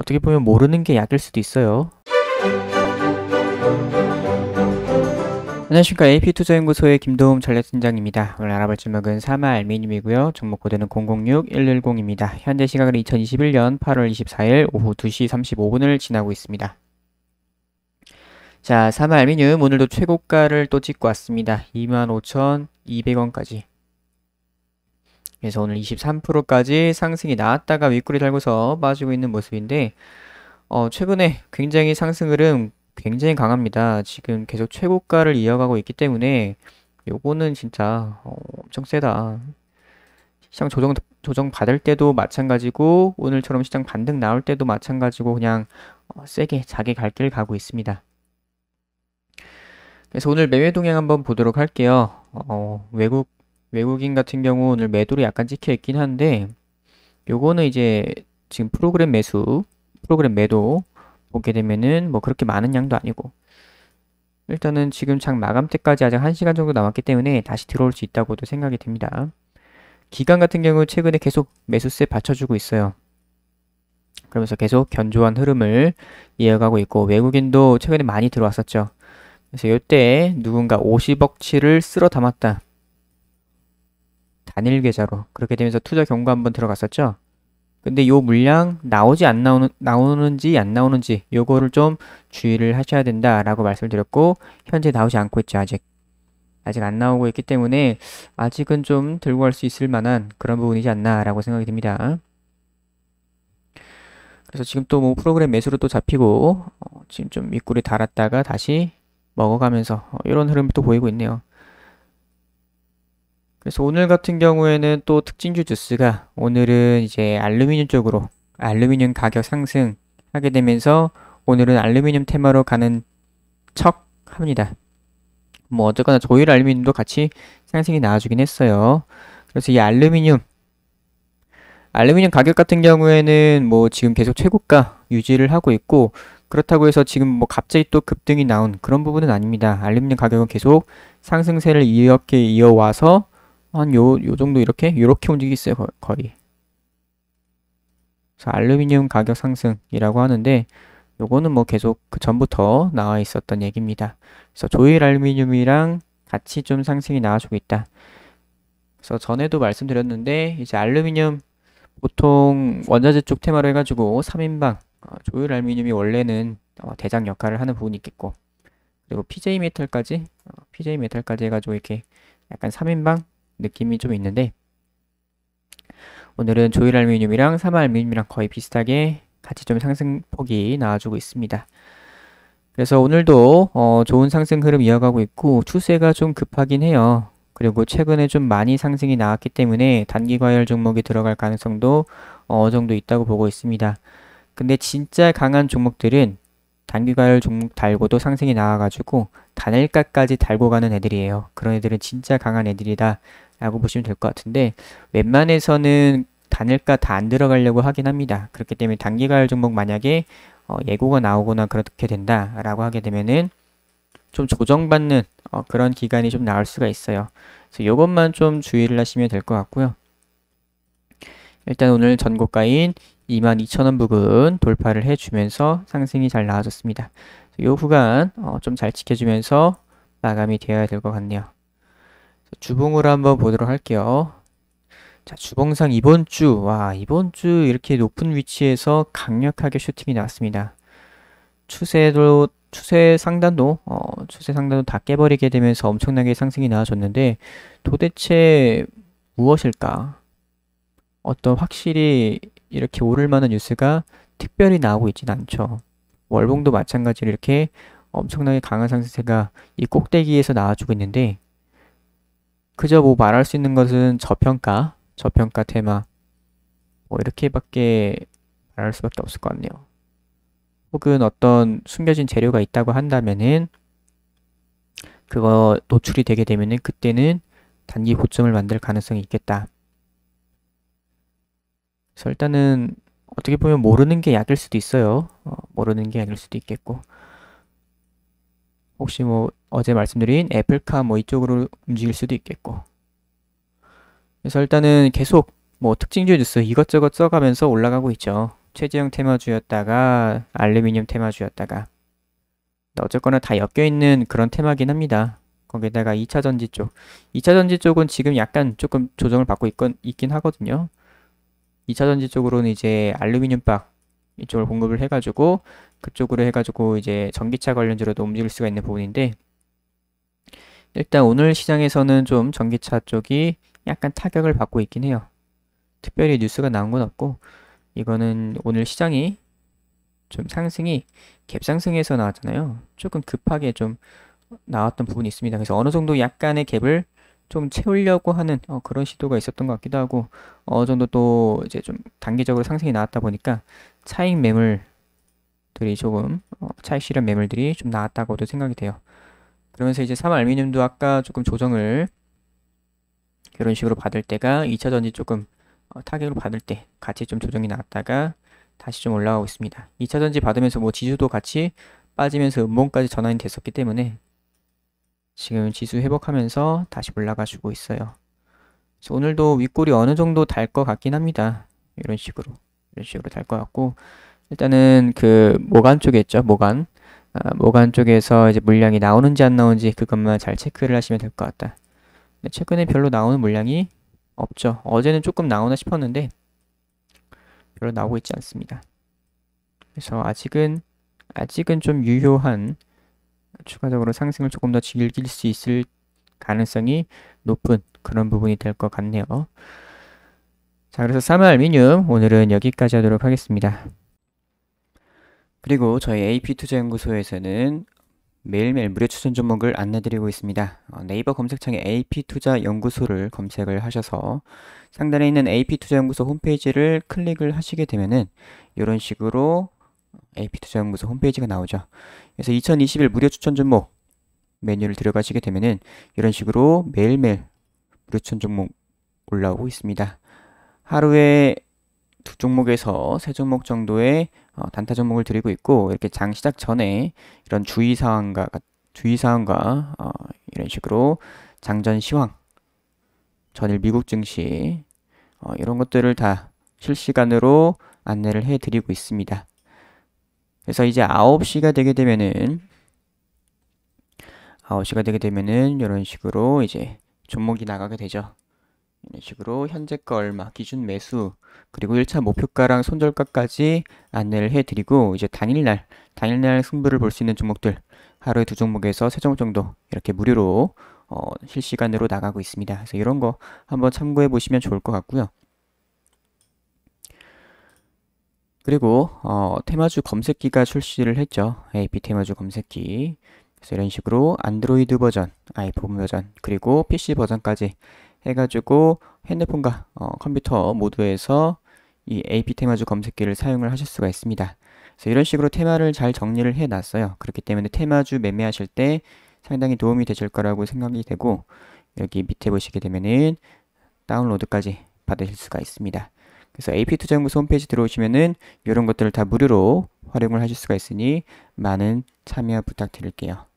어떻게 보면 모르는 게 약일 수도 있어요. 안녕하십니까 AP투자연구소의 김도움 전략팀장입니다. 오늘 알아볼 종목은 사마 알미늄이고요. 종목 코드는 006110입니다. 현재 시각은 2021년 8월 24일 오후 2시 35분을 지나고 있습니다. 자, 사마 알미늄 오늘도 최고가를 또 찍고 왔습니다. 25,200원까지 그래서 오늘 23%까지 상승이 나왔다가 윗꼬리 달고서 빠지고 있는 모습인데 어, 최근에 굉장히 상승 흐름 굉장히 강합니다. 지금 계속 최고가를 이어가고 있기 때문에 요거는 진짜 어, 엄청 세다. 시장 조정 조정 받을 때도 마찬가지고 오늘처럼 시장 반등 나올 때도 마찬가지고 그냥 어, 세게 자기 갈 길 가고 있습니다. 그래서 오늘 매매 동향 한번 보도록 할게요. 어, 외국 외국인 같은 경우 오늘 매도로 약간 찍혀 있긴 한데 요거는 이제 지금 프로그램 매수, 프로그램 매도 보게 되면은 뭐 그렇게 많은 양도 아니고 일단은 지금 장 마감 때까지 아직 1시간 정도 남았기 때문에 다시 들어올 수 있다고도 생각이 됩니다. 기간 같은 경우 최근에 계속 매수세 받쳐주고 있어요. 그러면서 계속 견조한 흐름을 이어가고 있고 외국인도 최근에 많이 들어왔었죠. 그래서 이때 누군가 50억치를 쓸어 담았다. 단일 계좌로 그렇게 되면서 투자 경고 한번 들어갔었죠. 근데 요 물량 나오지 안 나오는 나오는지 안 나오는지 요거를 좀 주의를 하셔야 된다라고 말씀드렸고 을 현재 나오지 않고 있죠 아직 아직 안 나오고 있기 때문에 아직은 좀 들고 갈 수 있을 만한 그런 부분이지 않나라고 생각이 듭니다. 그래서 지금 또 뭐 프로그램 매수로 또 잡히고 어, 지금 좀 밑구리 달았다가 다시 먹어가면서 어, 이런 흐름이 또 보이고 있네요. 그래서 오늘 같은 경우에는 또 특징주 주스가 오늘은 이제 알루미늄 쪽으로 알루미늄 가격 상승 하게 되면서 오늘은 알루미늄 테마로 가는 척 합니다. 뭐 어쨌거나 조율 알루미늄도 같이 상승이 나와주긴 했어요. 그래서 이 알루미늄 알루미늄 가격 같은 경우에는 뭐 지금 계속 최고가 유지를 하고 있고 그렇다고 해서 지금 뭐 갑자기 또 급등이 나온 그런 부분은 아닙니다. 알루미늄 가격은 계속 상승세를 이렇게 이어와서 한 요, 요 정도 이렇게? 요렇게 움직이겠어요, 거의. 그래서 알루미늄 가격 상승이라고 하는데, 요거는 뭐 계속 그 전부터 나와 있었던 얘기입니다. 그래서 조일 알루미늄이랑 같이 좀 상승이 나와주고 있다. 그래서 전에도 말씀드렸는데, 이제 알루미늄 보통 원자재 쪽 테마로 해가지고 3인방, 어, 조일 알루미늄이 원래는 대장 역할을 하는 부분이 있겠고, 그리고 PJ 메탈까지, PJ 어, 메탈까지 해가지고 이렇게 약간 3인방 느낌이 좀 있는데 오늘은 조일 알루미늄이랑 삼화 알루미늄이랑 거의 비슷하게 같이 좀 상승폭이 나와주고 있습니다. 그래서 오늘도 어 좋은 상승 흐름 이어가고 있고 추세가 좀 급하긴 해요. 그리고 최근에 좀 많이 상승이 나왔기 때문에 단기 과열 종목이 들어갈 가능성도 어, 어느 정도 있다고 보고 있습니다. 근데 진짜 강한 종목들은 단기 과열 종목 달고도 상승이 나와가지고 단일가까지 달고 가는 애들이에요. 그런 애들은 진짜 강한 애들이다 라고 보시면 될 것 같은데 웬만해서는 단일가 다 안 들어가려고 하긴 합니다. 그렇기 때문에 단기 가열 종목 만약에 어, 예고가 나오거나 그렇게 된다라고 하게 되면은 좀 조정받는 어, 그런 기간이 좀 나올 수가 있어요. 그래서 이것만 좀 주의를 하시면 될 것 같고요. 일단 오늘 전고가인 22,000원 부근 돌파를 해주면서 상승이 잘나와졌습니다이 구간 어, 좀잘 지켜주면서 마감이 되어야 될 것 같네요. 주봉으로 한번 보도록 할게요. 자, 주봉상 이번 주, 와, 이번 주 이렇게 높은 위치에서 강력하게 슈팅이 나왔습니다. 추세도, 추세 상단도, 어, 추세 상단도 다 깨버리게 되면서 엄청나게 상승이 나와줬는데 도대체 무엇일까? 어떤 확실히 이렇게 오를 만한 뉴스가 특별히 나오고 있진 않죠. 월봉도 마찬가지로 이렇게 엄청나게 강한 상승세가 이 꼭대기에서 나와주고 있는데 그저 뭐 말할 수 있는 것은 저평가, 저평가 테마 뭐 이렇게밖에 말할 수밖에 없을 것 같네요. 혹은 어떤 숨겨진 재료가 있다고 한다면은 그거 노출이 되게 되면은 그때는 단기 고점을 만들 가능성이 있겠다. 그래서 일단은 어떻게 보면 모르는 게 약일 수도 있어요. 어, 모르는 게 약일 수도 있겠고 혹시 뭐 어제 말씀드린 애플카 뭐 이쪽으로 움직일 수도 있겠고 그래서 일단은 계속 뭐 특징주 뉴스 이것저것 써가면서 올라가고 있죠. 최재형 테마주였다가 알루미늄 테마주였다가 어쨌거나 다 엮여있는 그런 테마긴 합니다. 거기다가 2차 전지 쪽. 2차 전지 쪽은 지금 약간 조금 조정을 받고 있건, 있긴 하거든요. 2차 전지 쪽으로는 이제 알루미늄 박 이쪽을 공급을 해가지고 그쪽으로 해가지고 이제 전기차 관련주로도 움직일 수가 있는 부분인데 일단 오늘 시장에서는 좀 전기차 쪽이 약간 타격을 받고 있긴 해요. 특별히 뉴스가 나온 건 없고 이거는 오늘 시장이 좀 상승이 갭상승에서 나왔잖아요. 조금 급하게 좀 나왔던 부분이 있습니다. 그래서 어느 정도 약간의 갭을 좀 채우려고 하는 어, 그런 시도가 있었던 것 같기도 하고 어느 정도 또 이제 좀 단기적으로 상승이 나왔다 보니까 차익 매물들이 조금 어, 차익 실현 매물들이 좀 나왔다고도 생각이 돼요. 그러면서 이제 3 알루미늄도 아까 조금 조정을 그런 식으로 받을 때가 2차 전지 조금 어, 타격을 받을 때 같이 좀 조정이 나왔다가 다시 좀 올라가고 있습니다. 2차 전지 받으면서 뭐 지수도 같이 빠지면서 음봉까지 전환이 됐었기 때문에 지금 지수 회복하면서 다시 올라가주고 있어요. 오늘도 윗골이 어느 정도 달 것 같긴 합니다. 이런 식으로 이런 식으로 달 것 같고 일단은 그 모간 쪽에 있죠. 모간 아, 어, 모간 쪽에서 이제 물량이 나오는지 안 나오는지 그것만 잘 체크를 하시면 될 것 같다. 최근에 별로 나오는 물량이 없죠. 어제는 조금 나오나 싶었는데 별로 나오고 있지 않습니다. 그래서 아직은 아직은 좀 유효한 추가적으로 상승을 조금 더 즐길 수 있을 가능성이 높은 그런 부분이 될 것 같네요. 자, 그래서 3월 미늄 오늘은 여기까지 하도록 하겠습니다. 그리고 저희 AP투자연구소에서는 매일매일 무료 추천 종목을 안내드리고 있습니다. 어, 네이버 검색창에 AP투자연구소를 검색을 하셔서 상단에 있는 AP투자연구소 홈페이지를 클릭을 하시게 되면은 이런 식으로 AP투자연구소 홈페이지가 나오죠. 그래서 2021 무료 추천 종목 메뉴를 들어가시게 되면은 이런 식으로 매일매일 무료 추천 종목 올라오고 있습니다. 하루에 두 종목에서 세 종목 정도의 어, 단타 종목을 드리고 있고 이렇게 장 시작 전에 이런 주의 사항과 주의 사항과 어, 이런 식으로 장전 시황, 전일 미국 증시 어, 이런 것들을 다 실시간으로 안내를 해드리고 있습니다. 그래서 이제 9시가 되게 되면은 9시가 되게 되면은 이런 식으로 이제 종목이 나가게 되죠. 이런 식으로 현재 걸 기준 매수, 그리고 1차 목표가랑 손절가까지 안내를 해드리고 이제 당일날, 당일날 승부를 볼 수 있는 종목들 하루에 두 종목에서 세 종목 정도 이렇게 무료로 어, 실시간으로 나가고 있습니다. 그래서 이런 거 한번 참고해 보시면 좋을 것 같고요. 그리고 어, 테마주 검색기가 출시를 했죠. AP 테마주 검색기. 그래서 이런 식으로 안드로이드 버전, 아이폰 버전, 그리고 PC 버전까지 해가지고 핸드폰과 어, 컴퓨터 모두에서 이 AP 테마주 검색기를 사용을 하실 수가 있습니다. 그래서 이런 식으로 테마를 잘 정리를 해 놨어요. 그렇기 때문에 테마주 매매하실 때 상당히 도움이 되실 거라고 생각이 되고 여기 밑에 보시게 되면은 다운로드까지 받으실 수가 있습니다. 그래서 AP투자연구소 홈페이지 들어오시면은 이런 것들을 다 무료로 활용을 하실 수가 있으니 많은 참여 부탁드릴게요.